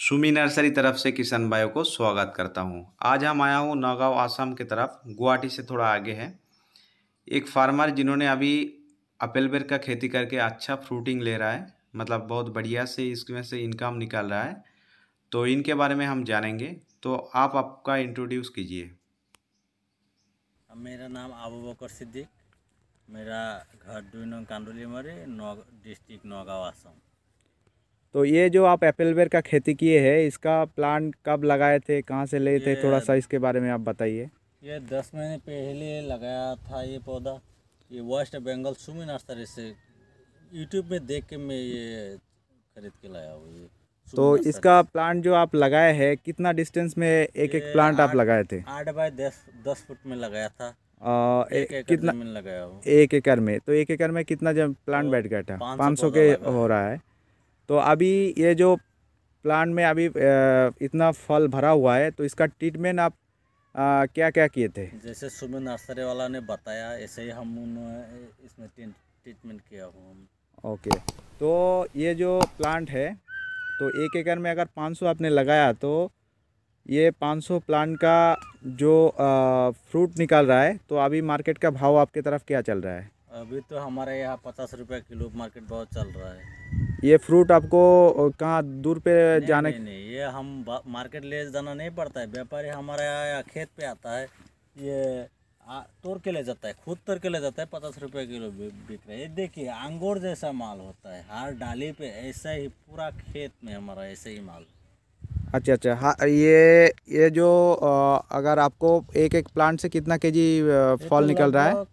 Sumi nursery तरफ से किसान भाइयों को स्वागत करता हूं। आज हम आया हूं नागाव आसाम की तरफ गुवाहाटी से थोड़ा आगे है एक फार्मर जिन्होंने अभी अपेल का खेती करके अच्छा फ्रूटिंग ले रहा है मतलब बहुत बढ़िया से इसमें से इनकम निकाल रहा है तो इनके बारे में हम जानेंगे तो आप आपका इंट्रोड्यूस कीजिए मेरा नाम आबू बकर सिद्दीक मेरा घर डुनों कांडोली मरे नौ डिस्ट्रिक्ट नौगांव आसम तो ये जो आप एप्पलवेयर का खेती किए हैं इसका प्लांट कब लगाए थे कहाँ से ले थे थोड़ा सा इसके बारे में आप बताइए ये दस महीने पहले लगाया था ये पौधा ये वेस्ट बंगाल सुमी नर्सरी से यूट्यूब में देख के मैं ये खरीद के लाया हूँ ये तो इसका प्लांट जो आप लगाए हैं कितना डिस्टेंस में एक एक प्लांट आप लगाए थे आठ बाय दस दस फुट में लगाया था आ, एक एक कितना में लगाया एक एकड़ में तो एक एकड़ में कितना जब प्लांट तो बैठ गया था पाँच सौ के हो रहा है तो अभी ये जो प्लांट में अभी इतना फल भरा हुआ है तो इसका ट्रीटमेंट आप आ, क्या क्या किए थे जैसे सुबह नर्सरी वाला ने बताया ऐसे ही हम इसमें ट्रीटमेंट किया हूँ ओके तो ये जो प्लांट है तो एक एकड़ में अगर 500 आपने लगाया तो ये 500 प्लांट का जो आ, फ्रूट निकाल रहा है तो अभी मार्केट का भाव आपके तरफ क्या चल रहा है अभी तो हमारे यहाँ पचास रुपये किलो मार्केट बहुत चल रहा है ये फ्रूट आपको कहाँ दूर पे नहीं, जाने नहीं, नहीं ये हम मार्केट ले जाना नहीं पड़ता है व्यापारी हमारे यहाँ खेत पे आता है ये तोड़ के ले जाता है खुद तोड़ के ले जाता है पचास रुपये किलो बिक रहे देखिए अंगूर जैसा माल होता है हर डाली पे ऐसा ही पूरा खेत में हमारा ऐसे ही माल अच्छा अच्छा हाँ ये ये जो अगर आपको एक एक प्लांट से कितना केजी फल तो निकल रहा है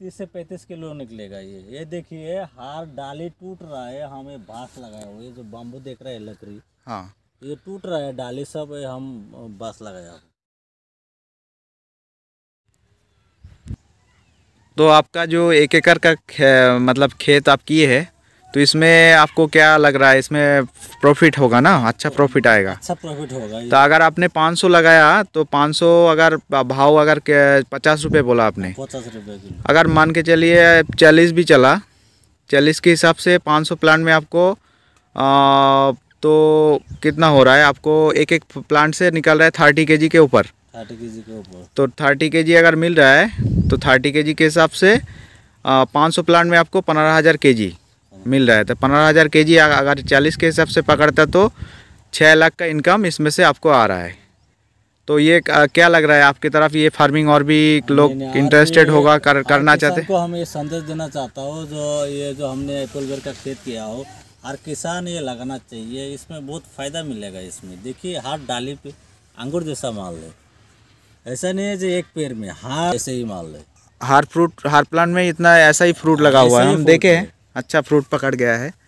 तीस से पैंतीस किलो निकलेगा ये ये देखिए हार डाली टूट रहा है हमें बांस लगाया हुआ ये जो बाम्बू देख रहा है लकड़ी हाँ ये टूट रहा है डाली सब है हम बांस लगाया तो आपका जो एक एकड़ का मतलब खेत आप किए है तो इसमें आपको क्या लग रहा है इसमें प्रॉफिट होगा ना अच्छा प्रॉफिट आएगा अच्छा प्रॉफिट होगा तो अगर आपने 500 लगाया तो 500 अगर भाव अगर पचास रुपये बोला आपने पचास रुपये अगर मान के चलिए चालीस भी चला चालीस के हिसाब से 500 प्लांट में आपको आ, तो कितना हो रहा है आपको एक एक प्लांट से निकल रहा है थर्टी के के ऊपर थर्टी के के ऊपर तो थर्टी के अगर मिल रहा है तो थर्टी के के हिसाब से पाँच सौ प्लांट में आपको पंद्रह हज़ार के जी मिल रहा है तो पंद्रह हज़ार के जी अगर चालीस के हिसाब से पकड़ता तो छः लाख का इनकम इसमें से आपको आ रहा है तो ये क्या लग रहा है आपकी तरफ ये फार्मिंग और भी लोग इंटरेस्टेड होगा कर, करना चाहते हैं हम ये संदेश देना चाहता हूँ जो ये जो हमने एप्पल का खेत किया हो हर किसान ये लगाना चाहिए इसमें बहुत फ़ायदा मिलेगा इसमें देखिए हाथ डाली पे अंगूर जैसा माल ले ऐसा नहीं है जो एक पेड़ में हार ऐसे ही माल ले हार फ्रूट हार प्लांट में इतना ऐसा ही फ्रूट लगा हाँ, हुआ है हम देखे हैं अच्छा फ्रूट पकड़ गया है